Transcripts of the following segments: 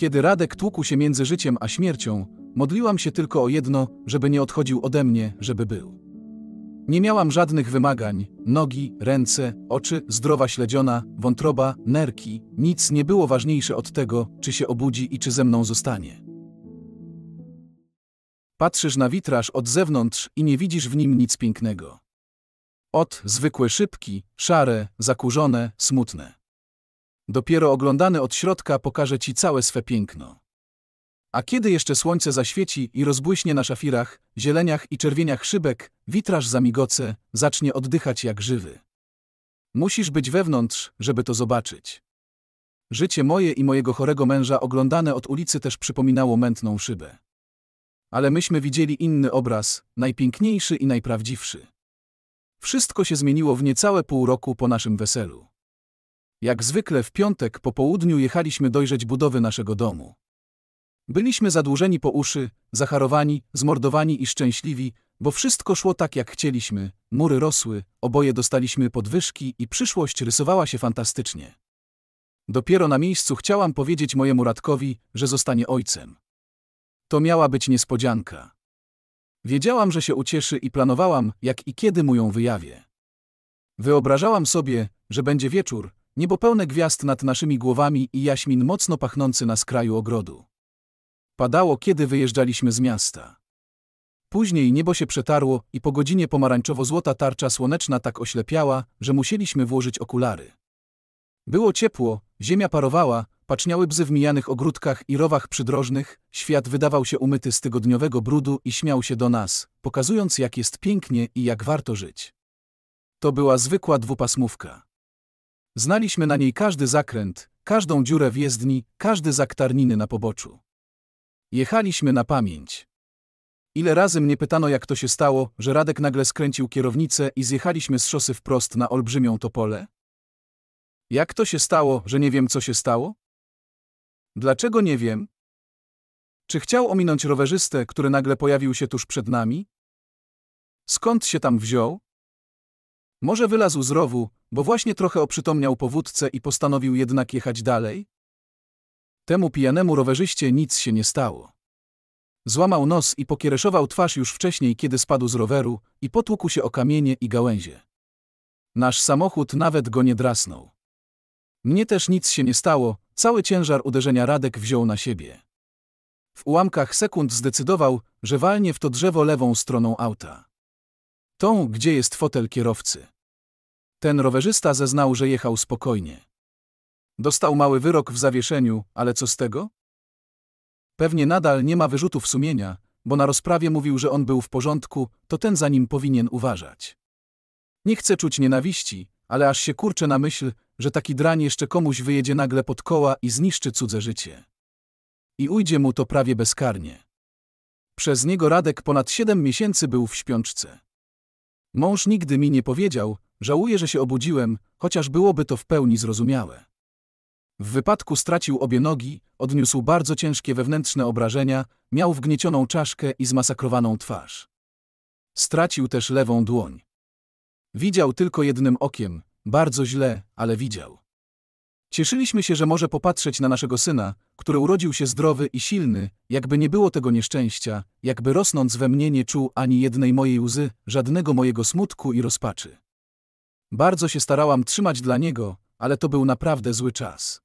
Kiedy Radek tłukł się między życiem a śmiercią, modliłam się tylko o jedno, żeby nie odchodził ode mnie, żeby był. Nie miałam żadnych wymagań, nogi, ręce, oczy, zdrowa śledziona, wątroba, nerki, nic nie było ważniejsze od tego, czy się obudzi i czy ze mną zostanie. Patrzysz na witraż od zewnątrz i nie widzisz w nim nic pięknego. Ot, zwykłe szybki, szare, zakurzone, smutne. Dopiero oglądany od środka pokaże ci całe swe piękno. A kiedy jeszcze słońce zaświeci i rozbłyśnie na szafirach, zieleniach i czerwieniach szybek, witraż migoce zacznie oddychać jak żywy. Musisz być wewnątrz, żeby to zobaczyć. Życie moje i mojego chorego męża oglądane od ulicy też przypominało mętną szybę. Ale myśmy widzieli inny obraz, najpiękniejszy i najprawdziwszy. Wszystko się zmieniło w niecałe pół roku po naszym weselu. Jak zwykle w piątek po południu jechaliśmy dojrzeć budowy naszego domu. Byliśmy zadłużeni po uszy, zacharowani, zmordowani i szczęśliwi, bo wszystko szło tak jak chcieliśmy, mury rosły, oboje dostaliśmy podwyżki i przyszłość rysowała się fantastycznie. Dopiero na miejscu chciałam powiedzieć mojemu Radkowi, że zostanie ojcem. To miała być niespodzianka. Wiedziałam, że się ucieszy i planowałam, jak i kiedy mu ją wyjawię. Wyobrażałam sobie, że będzie wieczór, niebo pełne gwiazd nad naszymi głowami i jaśmin mocno pachnący na skraju ogrodu. Padało, kiedy wyjeżdżaliśmy z miasta. Później niebo się przetarło i po godzinie pomarańczowo-złota tarcza słoneczna tak oślepiała, że musieliśmy włożyć okulary. Było ciepło, ziemia parowała, paczniały bzy w mijanych ogródkach i rowach przydrożnych, świat wydawał się umyty z tygodniowego brudu i śmiał się do nas, pokazując jak jest pięknie i jak warto żyć. To była zwykła dwupasmówka. Znaliśmy na niej każdy zakręt, każdą dziurę w jezdni, każdy zaktarniny na poboczu. Jechaliśmy na pamięć. Ile razy mnie pytano, jak to się stało, że Radek nagle skręcił kierownicę i zjechaliśmy z szosy wprost na olbrzymią topole? Jak to się stało, że nie wiem, co się stało? Dlaczego nie wiem? Czy chciał ominąć rowerzystę, który nagle pojawił się tuż przed nami? Skąd się tam wziął? Może wylazł z rowu, bo właśnie trochę oprzytomniał po wódce i postanowił jednak jechać dalej? Temu pijanemu rowerzyście nic się nie stało. Złamał nos i pokiereszował twarz już wcześniej, kiedy spadł z roweru i potłukł się o kamienie i gałęzie. Nasz samochód nawet go nie drasnął. Mnie też nic się nie stało, cały ciężar uderzenia Radek wziął na siebie. W ułamkach sekund zdecydował, że walnie w to drzewo lewą stroną auta. Tą, gdzie jest fotel kierowcy. Ten rowerzysta zeznał, że jechał spokojnie. Dostał mały wyrok w zawieszeniu, ale co z tego? Pewnie nadal nie ma wyrzutów sumienia, bo na rozprawie mówił, że on był w porządku, to ten za nim powinien uważać. Nie chcę czuć nienawiści, ale aż się kurczę na myśl, że taki drań jeszcze komuś wyjedzie nagle pod koła i zniszczy cudze życie. I ujdzie mu to prawie bezkarnie. Przez niego Radek ponad siedem miesięcy był w śpiączce. Mąż nigdy mi nie powiedział, Żałuję, że się obudziłem, chociaż byłoby to w pełni zrozumiałe. W wypadku stracił obie nogi, odniósł bardzo ciężkie wewnętrzne obrażenia, miał wgniecioną czaszkę i zmasakrowaną twarz. Stracił też lewą dłoń. Widział tylko jednym okiem, bardzo źle, ale widział. Cieszyliśmy się, że może popatrzeć na naszego syna, który urodził się zdrowy i silny, jakby nie było tego nieszczęścia, jakby rosnąc we mnie nie czuł ani jednej mojej łzy, żadnego mojego smutku i rozpaczy. Bardzo się starałam trzymać dla niego, ale to był naprawdę zły czas.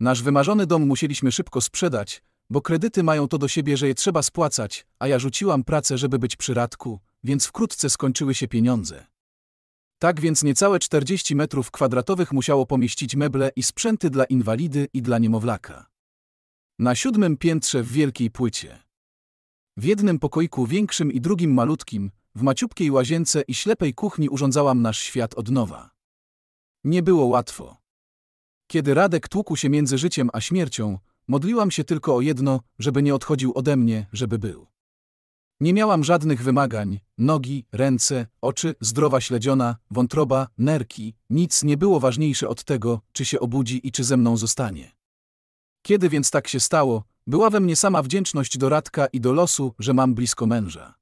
Nasz wymarzony dom musieliśmy szybko sprzedać, bo kredyty mają to do siebie, że je trzeba spłacać, a ja rzuciłam pracę, żeby być przy Radku, więc wkrótce skończyły się pieniądze. Tak więc niecałe 40 metrów kwadratowych musiało pomieścić meble i sprzęty dla inwalidy i dla niemowlaka. Na siódmym piętrze w wielkiej płycie. W jednym pokoiku większym i drugim malutkim w maciubkiej łazience i ślepej kuchni urządzałam nasz świat od nowa. Nie było łatwo. Kiedy Radek tłukł się między życiem a śmiercią, modliłam się tylko o jedno, żeby nie odchodził ode mnie, żeby był. Nie miałam żadnych wymagań, nogi, ręce, oczy, zdrowa śledziona, wątroba, nerki, nic nie było ważniejsze od tego, czy się obudzi i czy ze mną zostanie. Kiedy więc tak się stało, była we mnie sama wdzięczność do Radka i do losu, że mam blisko męża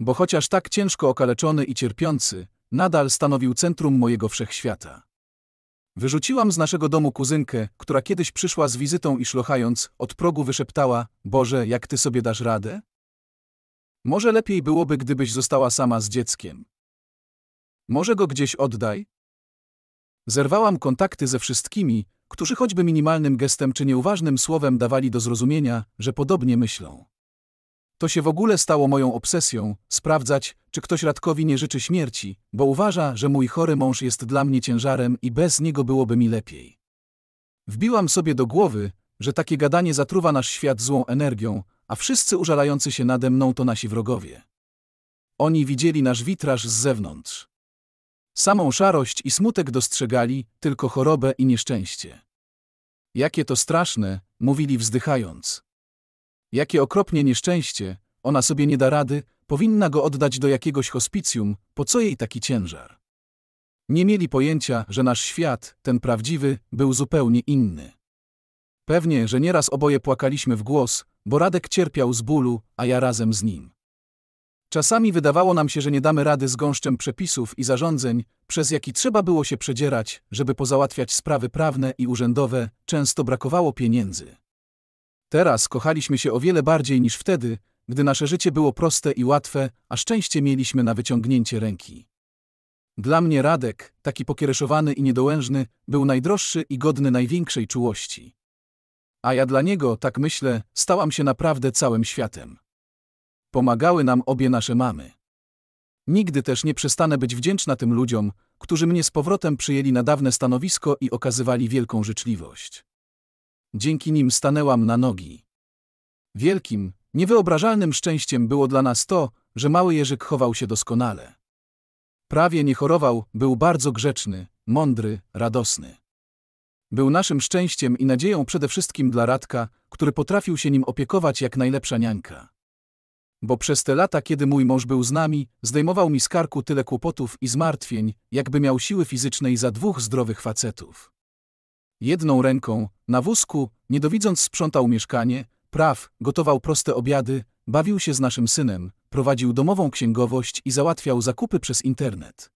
bo chociaż tak ciężko okaleczony i cierpiący, nadal stanowił centrum mojego wszechświata. Wyrzuciłam z naszego domu kuzynkę, która kiedyś przyszła z wizytą i szlochając, od progu wyszeptała, Boże, jak ty sobie dasz radę? Może lepiej byłoby, gdybyś została sama z dzieckiem. Może go gdzieś oddaj? Zerwałam kontakty ze wszystkimi, którzy choćby minimalnym gestem czy nieuważnym słowem dawali do zrozumienia, że podobnie myślą. To się w ogóle stało moją obsesją, sprawdzać, czy ktoś Radkowi nie życzy śmierci, bo uważa, że mój chory mąż jest dla mnie ciężarem i bez niego byłoby mi lepiej. Wbiłam sobie do głowy, że takie gadanie zatruwa nasz świat złą energią, a wszyscy użalający się nade mną to nasi wrogowie. Oni widzieli nasz witraż z zewnątrz. Samą szarość i smutek dostrzegali, tylko chorobę i nieszczęście. Jakie to straszne, mówili wzdychając. Jakie okropnie nieszczęście, ona sobie nie da rady, powinna go oddać do jakiegoś hospicjum, po co jej taki ciężar? Nie mieli pojęcia, że nasz świat, ten prawdziwy, był zupełnie inny. Pewnie, że nieraz oboje płakaliśmy w głos, bo Radek cierpiał z bólu, a ja razem z nim. Czasami wydawało nam się, że nie damy rady z gąszczem przepisów i zarządzeń, przez jaki trzeba było się przedzierać, żeby pozałatwiać sprawy prawne i urzędowe, często brakowało pieniędzy. Teraz kochaliśmy się o wiele bardziej niż wtedy, gdy nasze życie było proste i łatwe, a szczęście mieliśmy na wyciągnięcie ręki. Dla mnie Radek, taki pokiereszowany i niedołężny, był najdroższy i godny największej czułości. A ja dla niego, tak myślę, stałam się naprawdę całym światem. Pomagały nam obie nasze mamy. Nigdy też nie przestanę być wdzięczna tym ludziom, którzy mnie z powrotem przyjęli na dawne stanowisko i okazywali wielką życzliwość. Dzięki nim stanęłam na nogi. Wielkim, niewyobrażalnym szczęściem było dla nas to, że mały Jerzyk chował się doskonale. Prawie nie chorował, był bardzo grzeczny, mądry, radosny. Był naszym szczęściem i nadzieją przede wszystkim dla Radka, który potrafił się nim opiekować jak najlepsza niańka. Bo przez te lata, kiedy mój mąż był z nami, zdejmował mi z karku tyle kłopotów i zmartwień, jakby miał siły fizycznej za dwóch zdrowych facetów. Jedną ręką, na wózku, niedowidząc sprzątał mieszkanie, praw, gotował proste obiady, bawił się z naszym synem, prowadził domową księgowość i załatwiał zakupy przez internet.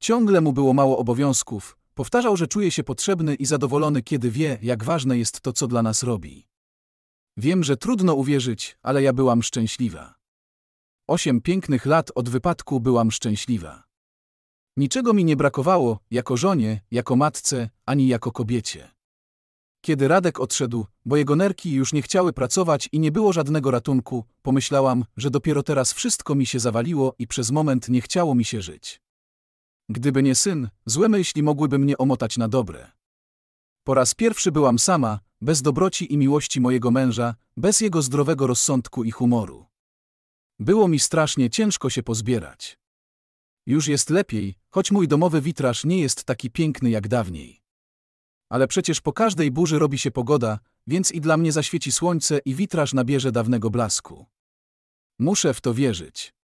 Ciągle mu było mało obowiązków, powtarzał, że czuje się potrzebny i zadowolony, kiedy wie, jak ważne jest to, co dla nas robi. Wiem, że trudno uwierzyć, ale ja byłam szczęśliwa. Osiem pięknych lat od wypadku byłam szczęśliwa. Niczego mi nie brakowało, jako żonie, jako matce, ani jako kobiecie. Kiedy Radek odszedł, bo jego nerki już nie chciały pracować i nie było żadnego ratunku, pomyślałam, że dopiero teraz wszystko mi się zawaliło i przez moment nie chciało mi się żyć. Gdyby nie syn, złe myśli mogłyby mnie omotać na dobre. Po raz pierwszy byłam sama, bez dobroci i miłości mojego męża, bez jego zdrowego rozsądku i humoru. Było mi strasznie ciężko się pozbierać. Już jest lepiej, choć mój domowy witraż nie jest taki piękny jak dawniej. Ale przecież po każdej burzy robi się pogoda, więc i dla mnie zaświeci słońce i witraż nabierze dawnego blasku. Muszę w to wierzyć.